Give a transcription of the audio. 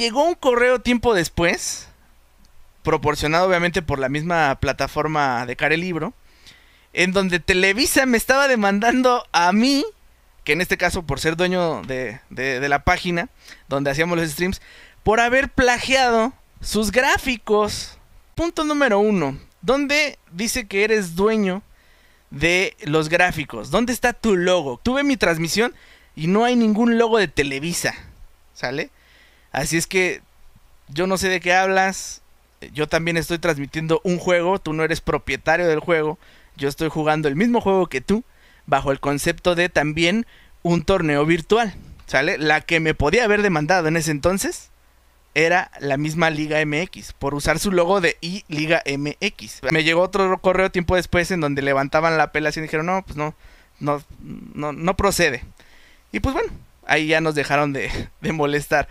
llegó un correo tiempo después, proporcionado obviamente por la misma plataforma de Care Libro, en donde Televisa me estaba demandando a mí, que en este caso por ser dueño de, la página donde hacíamos los streams, por haber plagiado sus gráficos. Punto número uno, ¿dónde dice que eres dueño de los gráficos? ¿Dónde está tu logo? Tuve mi transmisión y no hay ningún logo de Televisa, ¿sale? Así es que yo no sé de qué hablas. Yo también estoy transmitiendo un juego. Tú no eres propietario del juego. Yo estoy jugando el mismo juego que tú. Bajo el concepto de también un torneo virtual. ¿Sale? La que me podía haber demandado en ese entonces era la misma Liga MX. Por usar su logo de I Liga MX. Me llegó otro correo tiempo después en donde levantaban la apelación y dijeron, no, pues no, no, no, procede. Y pues bueno, ahí ya nos dejaron de, de molestar.